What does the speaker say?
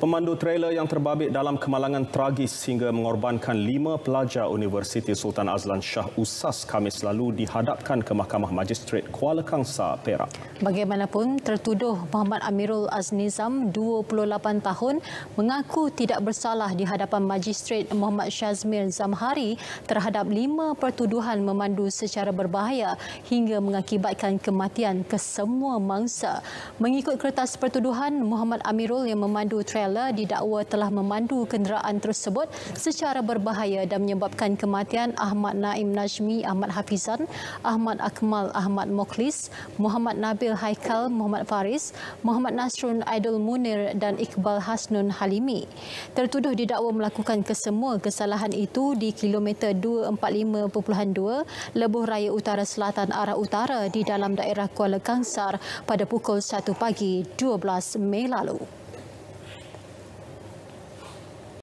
Pemandu trailer yang terbabit dalam kemalangan tragis sehingga mengorbankan lima pelajar Universiti Sultan Azlan Shah Usas Khamis lalu dihadapkan ke Mahkamah magistrat Kuala Kangsar, Perak. Bagaimanapun, tertuduh Muhammad Amirul Aznizam, 28 tahun, mengaku tidak bersalah di hadapan Magistrate Muhammad Syazmir Zamhari terhadap lima pertuduhan memandu secara berbahaya hingga mengakibatkan kematian kesemua mangsa. Mengikut kertas pertuduhan, Muhammad Amirul yang memandu trailer Mandela didakwa telah memandu kenderaan tersebut secara berbahaya dan menyebabkan kematian Ahmad Naim Najmi Ahmad Hafizan, Ahmad Akmal Ahmad Moklis, Muhammad Nabil Haikal Muhammad Faris, Muhammad Nasrun Aidul Munir dan Iqbal Hasnun Halimi. Tertuduh didakwa melakukan kesemua kesalahan itu di kilometer 245.2 Lebuh Raya Utara Selatan arah utara di dalam daerah Kuala Kangsar pada pukul 1 pagi 12 Mei lalu.